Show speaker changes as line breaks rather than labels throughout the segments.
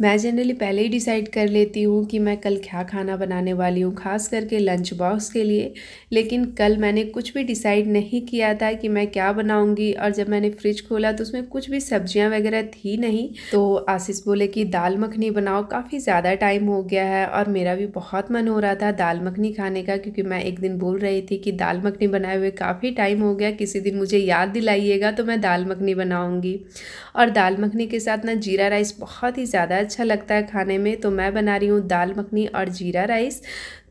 मैं जनरली पहले ही डिसाइड कर लेती हूँ कि मैं कल क्या खाना बनाने वाली हूँ खास करके लंच बॉक्स के लिए लेकिन कल मैंने कुछ भी डिसाइड नहीं किया था कि मैं क्या बनाऊँगी और जब मैंने फ्रिज खोला तो उसमें कुछ भी सब्जियाँ वगैरह थी नहीं तो आशीष बोले कि दाल मखनी बनाओ काफ़ी ज़्यादा टाइम हो गया है और मेरा भी बहुत मन हो रहा था दाल मखनी खाने का क्योंकि मैं एक दिन बोल रही थी कि दाल मखनी बनाए हुए काफ़ी टाइम हो गया किसी दिन मुझे याद दिलाइएगा तो मैं दाल मखनी बनाऊँगी और दाल मखनी के साथ ना जीरा राइस बहुत ही ज़्यादा अच्छा लगता है खाने में तो मैं बना रही हूँ दाल मखनी और जीरा राइस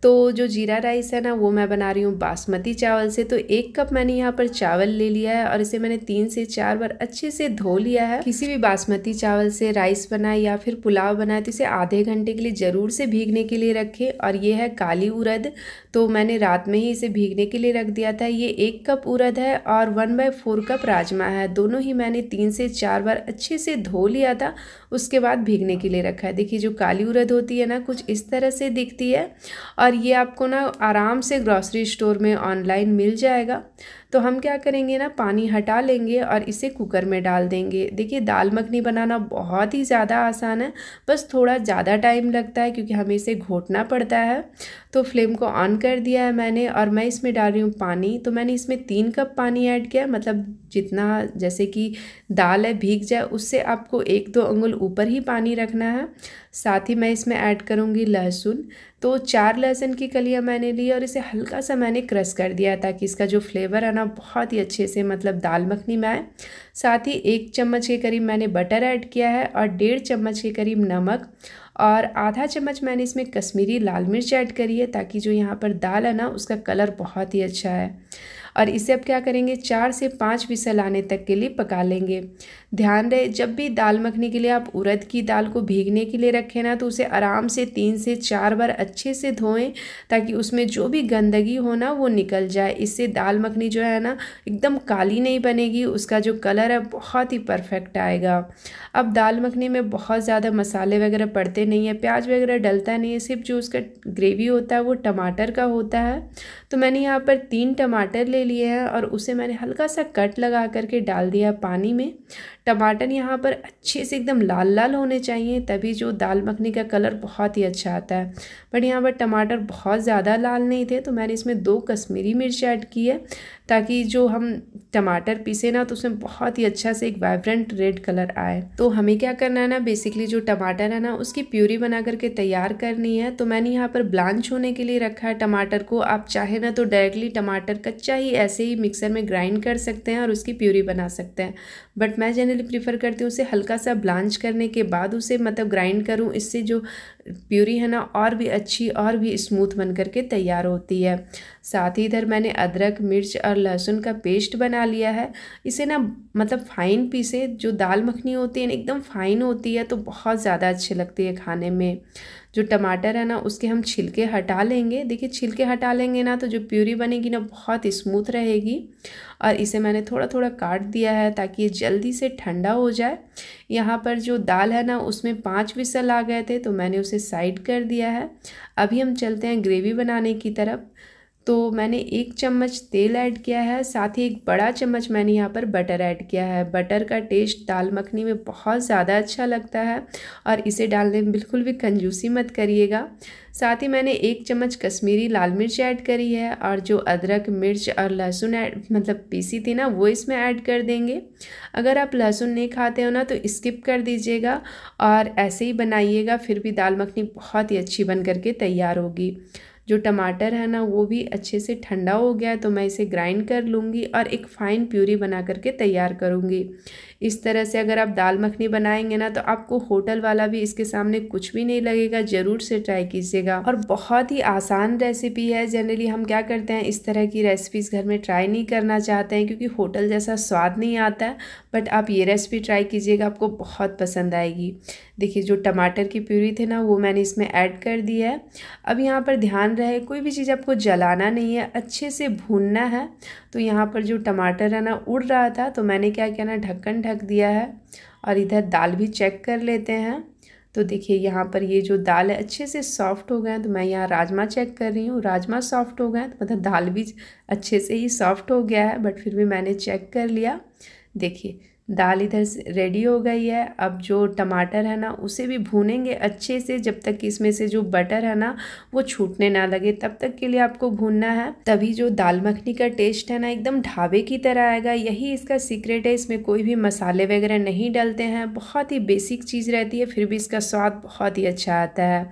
तो जो जीरा राइस है ना वो मैं बना रही हूँ बासमती चावल से तो एक कप मैंने यहाँ पर चावल ले लिया है और इसे मैंने तीन से चार बार अच्छे से धो लिया है किसी भी बासमती चावल से राइस बनाए या फिर पुलाव बनाए तो इसे आधे घंटे के लिए ज़रूर से भीगने के लिए रखें और ये है काली उड़द तो मैंने रात में ही इसे भीगने के लिए रख दिया था ये एक कप उड़द है और वन बाय फोर कप राजमा है दोनों ही मैंने तीन से चार बार अच्छे से धो लिया था उसके बाद भीगने के लिए रखा है देखिए जो काली उड़द होती है ना कुछ इस तरह से दिखती है और और ये आपको ना आराम से ग्रॉसरी स्टोर में ऑनलाइन मिल जाएगा तो हम क्या करेंगे ना पानी हटा लेंगे और इसे कुकर में डाल देंगे देखिए दाल मखनी बनाना बहुत ही ज़्यादा आसान है बस थोड़ा ज़्यादा टाइम लगता है क्योंकि हमें इसे घोटना पड़ता है तो फ्लेम को ऑन कर दिया है मैंने और मैं इसमें डाल रही हूँ पानी तो मैंने इसमें तीन कप पानी ऐड किया मतलब जितना जैसे कि दाल है भीग जाए उससे आपको एक दो अंगुल ऊपर ही पानी रखना है साथ ही मैं इसमें ऐड करूँगी लहसुन तो चार लहसुन की कलियाँ मैंने ली और इसे हल्का सा मैंने क्रश कर दिया ताकि इसका जो फ्लेवर है ना बहुत ही अच्छे से मतलब दाल मखनी में आए साथ ही एक चम्मच के करीब मैंने बटर ऐड किया है और डेढ़ चम्मच के करीब नमक और आधा चम्मच मैंने इसमें कश्मीरी लाल मिर्च ऐड करी है ताकि जो यहाँ पर दाल है ना उसका कलर बहुत ही अच्छा है और इसे अब क्या करेंगे चार से पाँच विसल आने तक के लिए पका लेंगे ध्यान रहे जब भी दाल मखनी के लिए आप उड़द की दाल को भीगने के लिए रखें ना तो उसे आराम से तीन से चार बार अच्छे से धोएं ताकि उसमें जो भी गंदगी हो ना वो निकल जाए इससे दाल मखनी जो है ना एकदम काली नहीं बनेगी उसका जो कलर है बहुत ही परफेक्ट आएगा अब दाल मखनी में बहुत ज़्यादा मसाले वगैरह पड़ते नहीं है प्याज वगैरह डलता नहीं है सिर्फ जो उसका ग्रेवी होता है वो टमाटर का होता है तो मैंने यहाँ पर तीन टमाटर ले लिए है और उसे मैंने हल्का सा कट लगा करके डाल दिया पानी में टमाटर यहाँ पर अच्छे से एकदम लाल लाल होने चाहिए तभी जो दाल मखनी का कलर बहुत ही अच्छा आता है बट यहाँ पर टमाटर बहुत ज़्यादा लाल नहीं थे तो मैंने इसमें दो कश्मीरी मिर्च ऐड की है ताकि जो हम टमाटर पीसे ना तो उसमें बहुत ही अच्छा से एक वाइब्रेंट रेड कलर आए तो हमें क्या करना है ना बेसिकली जो टमाटर है ना उसकी प्यूरी बना करके तैयार करनी है तो मैंने यहाँ पर ब्लांच होने के लिए रखा है टमाटर को आप चाहे ना तो डायरेक्टली टमाटर कच्चा ही ऐसे ही मिक्सर में ग्राइंड कर सकते हैं और उसकी प्यूरी बना सकते हैं बट मैं जनरली पर्सनली प्रीफर करती हूँ उसे हल्का सा ब्लांच करने के बाद उसे मतलब ग्राइंड करूँ इससे जो प्यूरी है ना और भी अच्छी और भी स्मूथ बन करके तैयार होती है साथ ही इधर मैंने अदरक मिर्च और लहसुन का पेस्ट बना लिया है इसे ना मतलब फ़ाइन पीसे जो दाल मखनी होती है ना एकदम फ़ाइन होती है तो बहुत ज़्यादा अच्छी लगती है खाने में जो टमाटर है ना उसके हम छिलके हटा लेंगे देखिए छिलके हटा लेंगे ना तो जो प्यूरी बनेगी ना बहुत स्मूथ रहेगी और इसे मैंने थोड़ा थोड़ा काट दिया है ताकि ये जल्दी से ठंडा हो जाए यहाँ पर जो दाल है ना उसमें पाँच विसल आ गए थे तो मैंने उसे साइड कर दिया है अभी हम चलते हैं ग्रेवी बनाने की तरफ तो मैंने एक चम्मच तेल ऐड किया है साथ ही एक बड़ा चम्मच मैंने यहाँ पर बटर ऐड किया है बटर का टेस्ट दाल मखनी में बहुत ज़्यादा अच्छा लगता है और इसे डालने में बिल्कुल भी कंजूसी मत करिएगा साथ ही मैंने एक चम्मच कश्मीरी लाल मिर्च ऐड करी है और जो अदरक मिर्च और लहसुन ऐड मतलब पीसी थी ना वो इसमें ऐड कर देंगे अगर आप लहसुन नहीं खाते हो ना तो स्किप कर दीजिएगा और ऐसे ही बनाइएगा फिर भी दाल मखनी बहुत ही अच्छी बन करके तैयार होगी जो टमाटर है ना वो भी अच्छे से ठंडा हो गया तो मैं इसे ग्राइंड कर लूँगी और एक फ़ाइन प्यूरी बना करके तैयार करूँगी इस तरह से अगर आप दाल मखनी बनाएंगे ना तो आपको होटल वाला भी इसके सामने कुछ भी नहीं लगेगा ज़रूर से ट्राई कीजिएगा और बहुत ही आसान रेसिपी है जनरली हम क्या करते हैं इस तरह की रेसिपीज़ घर में ट्राई नहीं करना चाहते हैं क्योंकि होटल जैसा स्वाद नहीं आता बट आप ये रेसिपी ट्राई कीजिएगा आपको बहुत पसंद आएगी देखिए जो टमाटर की प्यूरी थे ना वो मैंने इसमें ऐड कर दिया है अब यहाँ पर ध्यान रहे कोई भी चीज़ आपको जलाना नहीं है अच्छे से भूनना है तो यहाँ पर जो टमाटर है ना उड़ रहा था तो मैंने क्या किया ना ढक्कन ढक दिया है और इधर दाल भी चेक कर लेते हैं तो देखिए यहाँ पर ये जो दाल है अच्छे से सॉफ्ट हो गए हैं तो मैं यहाँ राजमा चेक कर रही हूँ राजमा सॉफ्ट हो गए हैं तो मतलब दाल भी अच्छे से ही सॉफ्ट हो गया है बट फिर भी मैंने चेक कर लिया देखिए दाल इधर रेडी हो गई है अब जो टमाटर है ना उसे भी भूनेंगे अच्छे से जब तक कि इसमें से जो बटर है ना वो छूटने ना लगे तब तक के लिए आपको भूनना है तभी जो दाल मखनी का टेस्ट है ना एकदम ढाबे की तरह आएगा यही इसका सीक्रेट है इसमें कोई भी मसाले वगैरह नहीं डालते हैं बहुत ही बेसिक चीज़ रहती है फिर भी इसका स्वाद बहुत ही अच्छा आता है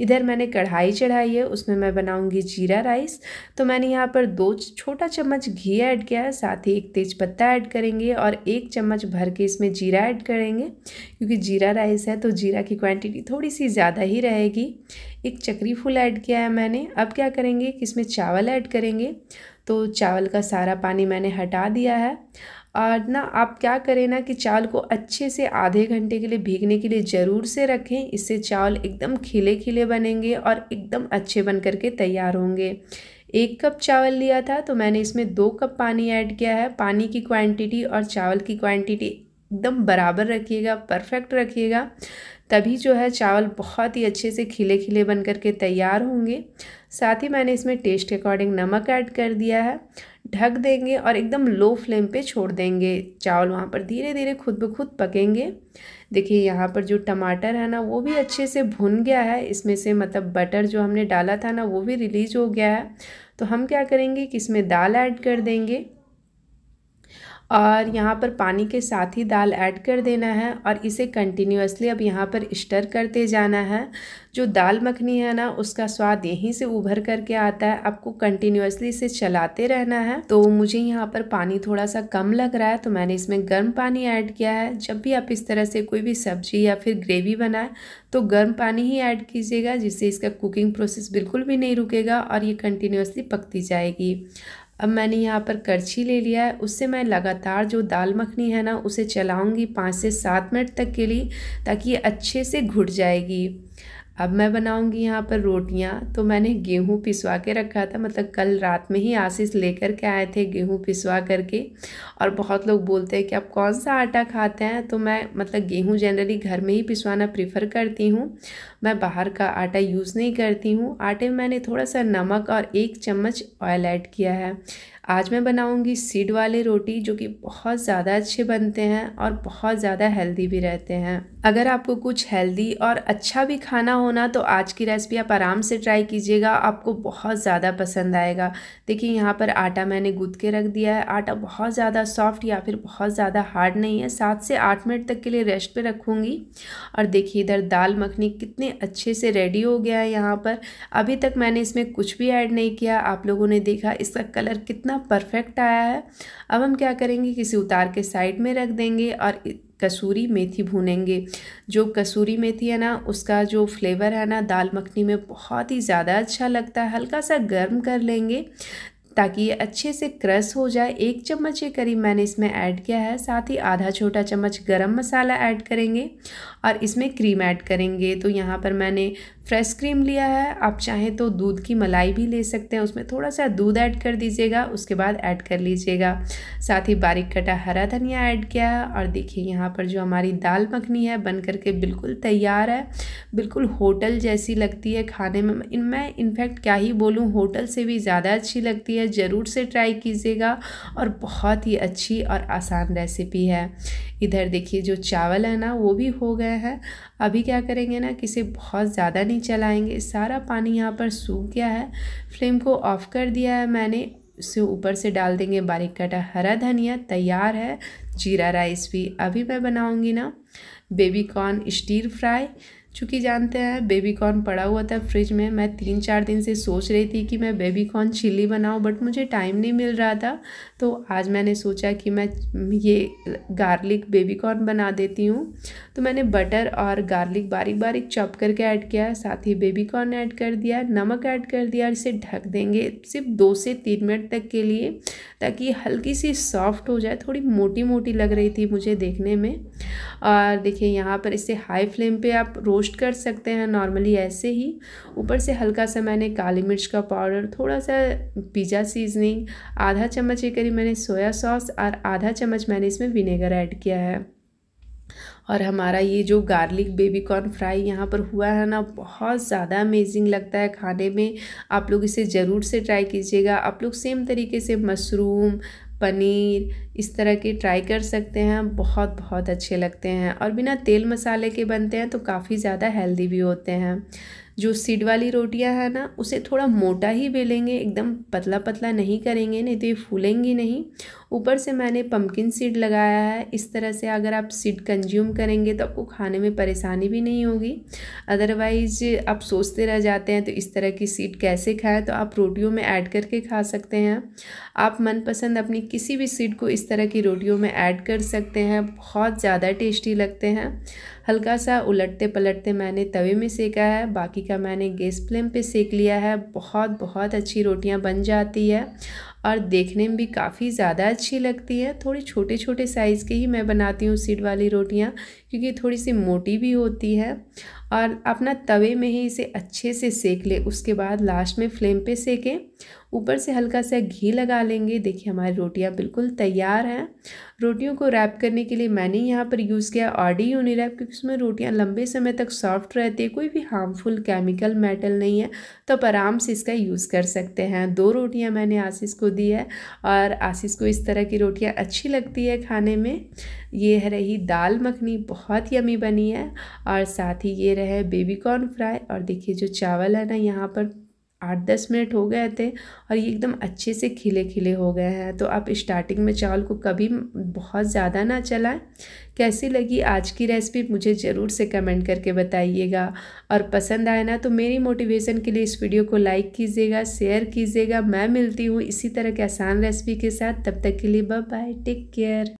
इधर मैंने कढ़ाई चढ़ाई है उसमें मैं बनाऊँगी जीरा राइस तो मैंने यहाँ पर दो छोटा चम्मच घी ऐड किया है साथ ही एक तेज़ ऐड करेंगे और एक चम्मच चम्मच भर के इसमें जीरा ऐड करेंगे क्योंकि जीरा राइस है तो जीरा की क्वांटिटी थोड़ी सी ज़्यादा ही रहेगी एक चक्री फूल ऐड किया है मैंने अब क्या करेंगे कि इसमें चावल ऐड करेंगे तो चावल का सारा पानी मैंने हटा दिया है और ना आप क्या करें ना कि चावल को अच्छे से आधे घंटे के लिए भीगने के लिए ज़रूर से रखें इससे चावल एकदम खिले खिले बनेंगे और एकदम अच्छे बन करके तैयार होंगे एक कप चावल लिया था तो मैंने इसमें दो कप पानी ऐड किया है पानी की क्वांटिटी और चावल की क्वांटिटी एकदम बराबर रखिएगा परफेक्ट रखिएगा तभी जो है चावल बहुत ही अच्छे से खिले खिले बन करके तैयार होंगे साथ ही मैंने इसमें टेस्ट अकॉर्डिंग नमक ऐड कर दिया है ढक देंगे और एकदम लो फ्लेम पे छोड़ देंगे चावल वहाँ पर धीरे धीरे खुद ब खुद पकेंगे देखिए यहाँ पर जो टमाटर है ना वो भी अच्छे से भुन गया है इसमें से मतलब बटर जो हमने डाला था ना वो भी रिलीज़ हो गया है तो हम क्या करेंगे कि इसमें दाल ऐड कर देंगे और यहाँ पर पानी के साथ ही दाल ऐड कर देना है और इसे कंटिन्यूसली अब यहाँ पर स्टर करते जाना है जो दाल मखनी है ना उसका स्वाद यहीं से उभर करके आता है आपको कंटिन्यूसली इसे चलाते रहना है तो मुझे यहाँ पर पानी थोड़ा सा कम लग रहा है तो मैंने इसमें गर्म पानी ऐड किया है जब भी आप इस तरह से कोई भी सब्जी या फिर ग्रेवी बनाए तो गर्म पानी ही ऐड कीजिएगा जिससे इसका कुकिंग प्रोसेस बिल्कुल भी नहीं रुकेगा और ये कंटिन्यूसली पकती जाएगी अब मैंने यहाँ पर करछी ले लिया है उससे मैं लगातार जो दाल मखनी है ना उसे चलाऊँगी पाँच से सात मिनट तक के लिए ताकि ये अच्छे से घुट जाएगी अब मैं बनाऊंगी यहाँ पर रोटियाँ तो मैंने गेहूँ पिसवा के रखा था मतलब कल रात में ही आशीष लेकर के आए थे गेहूँ पिसवा करके और बहुत लोग बोलते हैं कि आप कौन सा आटा खाते हैं तो मैं मतलब गेहूँ जनरली घर में ही पिसवाना प्रीफर करती हूँ मैं बाहर का आटा यूज़ नहीं करती हूँ आटे में मैंने थोड़ा सा नमक और एक चम्मच ऑयल ऐड किया है आज मैं बनाऊंगी सीड वाले रोटी जो कि बहुत ज़्यादा अच्छे बनते हैं और बहुत ज़्यादा हेल्दी भी रहते हैं अगर आपको कुछ हेल्दी और अच्छा भी खाना होना तो आज की रेसिपी आप आराम से ट्राई कीजिएगा आपको बहुत ज़्यादा पसंद आएगा देखिए यहाँ पर आटा मैंने गूद के रख दिया है आटा बहुत ज़्यादा सॉफ्ट या फिर बहुत ज़्यादा हार्ड नहीं है सात से आठ मिनट तक के लिए रेस्ट पर रखूँगी और देखिए इधर दाल मखनी कितने अच्छे से रेडी हो गया है यहाँ पर अभी तक मैंने इसमें कुछ भी ऐड नहीं किया आप लोगों ने देखा इसका कलर कितना परफेक्ट आया है अब हम क्या करेंगे किसी उतार के साइड में रख देंगे और कसूरी मेथी भूनेंगे जो कसूरी मेथी है ना उसका जो फ्लेवर है ना दाल मखनी में बहुत ही ज़्यादा अच्छा लगता है हल्का सा गर्म कर लेंगे ताकि ये अच्छे से क्रस हो जाए एक चम्मच के करीब मैंने इसमें ऐड किया है साथ ही आधा छोटा चम्मच गरम मसाला ऐड करेंगे और इसमें क्रीम ऐड करेंगे तो यहाँ पर मैंने फ्रेश क्रीम लिया है आप चाहें तो दूध की मलाई भी ले सकते हैं उसमें थोड़ा सा दूध ऐड कर दीजिएगा उसके बाद ऐड कर लीजिएगा साथ ही बारीक कटा हरा धनिया ऐड किया है और देखिए यहाँ पर जो हमारी दाल मखनी है बन करके बिल्कुल तैयार है बिल्कुल होटल जैसी लगती है खाने में इन मैं इनफैक्ट क्या ही बोलूँ होटल से भी ज़्यादा अच्छी लगती है ज़रूर से ट्राई कीजिएगा और बहुत ही अच्छी और आसान रेसिपी है इधर देखिए जो चावल है ना वो भी हो गए हैं अभी क्या करेंगे ना किसे बहुत ज़्यादा नहीं नहीं चलाएंगे सारा पानी यहाँ पर सूख गया है फ्लेम को ऑफ़ कर दिया है मैंने उसे ऊपर से डाल देंगे बारीक काटा हरा धनिया तैयार है जीरा राइस भी अभी मैं बनाऊंगी ना बेबी कॉर्न स्टीर फ्राई चूँकि जानते हैं बेबी कॉर्न पड़ा हुआ था फ्रिज में मैं तीन चार दिन से सोच रही थी कि मैं बेबी कॉर्न चिल्ली बनाऊँ बट मुझे टाइम नहीं मिल रहा था तो आज मैंने सोचा कि मैं ये गार्लिक बेबी कॉर्न बना देती हूँ तो मैंने बटर और गार्लिक बारीक बारीक चॉप करके ऐड किया साथ ही बेबी कॉर्न ऐड कर दिया नमक ऐड कर दिया और इसे ढक देंगे सिर्फ दो से तीन मिनट तक के लिए ताकि हल्की सी सॉफ्ट हो जाए थोड़ी मोटी मोटी लग रही थी मुझे देखने में और देखिए यहाँ पर इसे हाई फ्लेम पर आप रोज रोस्ट कर सकते हैं नॉर्मली ऐसे ही ऊपर से हल्का सा मैंने काली मिर्च का पाउडर थोड़ा सा पिज़्ज़ा सीजनिंग आधा चम्मच के करीब मैंने सोया सॉस और आधा चम्मच मैंने इसमें विनेगर ऐड किया है और हमारा ये जो गार्लिक बेबी कॉर्न फ्राई यहाँ पर हुआ है ना बहुत ज़्यादा अमेजिंग लगता है खाने में आप लोग इसे ज़रूर से ट्राई कीजिएगा आप लोग सेम तरीके से मशरूम पनीर इस तरह के ट्राई कर सकते हैं बहुत बहुत अच्छे लगते हैं और बिना तेल मसाले के बनते हैं तो काफ़ी ज़्यादा हेल्दी भी होते हैं जो सीड वाली रोटियां हैं ना उसे थोड़ा मोटा ही बेलेंगे एकदम पतला पतला नहीं करेंगे नहीं तो ये फूलेंगी नहीं ऊपर से मैंने पम्पकिन सीड लगाया है इस तरह से अगर आप सीड कंज्यूम करेंगे तो आपको खाने में परेशानी भी नहीं होगी अदरवाइज़ आप सोचते रह जाते हैं तो इस तरह की सीड कैसे खाएँ तो आप रोटियों में ऐड करके खा सकते हैं आप मनपसंद अपनी किसी भी सीड को इस तरह की रोटियों में ऐड कर सकते हैं बहुत ज़्यादा टेस्टी लगते हैं हल्का सा उलटते पलटते मैंने तवे में सेका है बाकी का मैंने गैस फ्लेम पे सेक लिया है बहुत बहुत अच्छी रोटियां बन जाती है और देखने में भी काफ़ी ज़्यादा अच्छी लगती है थोड़ी छोटे छोटे साइज़ के ही मैं बनाती हूँ सीड वाली रोटियाँ क्योंकि थोड़ी सी मोटी भी होती है और अपना तवे में ही इसे अच्छे से सेक ले उसके बाद लास्ट में फ्लेम पे सेकें ऊपर से हल्का सा घी लगा लेंगे देखिए हमारी रोटियां बिल्कुल तैयार हैं रोटियों को रैप करने के लिए मैंने यहाँ पर यूज़ किया ऑडी यूनि रैप क्योंकि उसमें रोटियां लंबे समय तक सॉफ्ट रहती है कोई भी हार्मफुल केमिकल मेटल नहीं है तो आप आराम से इसका यूज़ कर सकते हैं दो रोटियाँ मैंने आशीष को दी है और आशीष को इस तरह की रोटियाँ अच्छी लगती है खाने में ये रही दाल मखनी बहुत यमी बनी है और साथ ही ये रहे हैं बेबी कॉर्न फ्राई और देखिए जो चावल है ना यहाँ पर आठ दस मिनट हो गए थे और ये एकदम अच्छे से खिले खिले हो गए हैं तो आप स्टार्टिंग में चावल को कभी बहुत ज़्यादा ना चलाएं कैसी लगी आज की रेसिपी मुझे ज़रूर से कमेंट करके बताइएगा और पसंद आए ना तो मेरी मोटिवेशन के लिए इस वीडियो को लाइक कीजिएगा शेयर कीजिएगा मैं मिलती हूँ इसी तरह की आसान रेसिपी के साथ तब तक के लिए बाय टेक केयर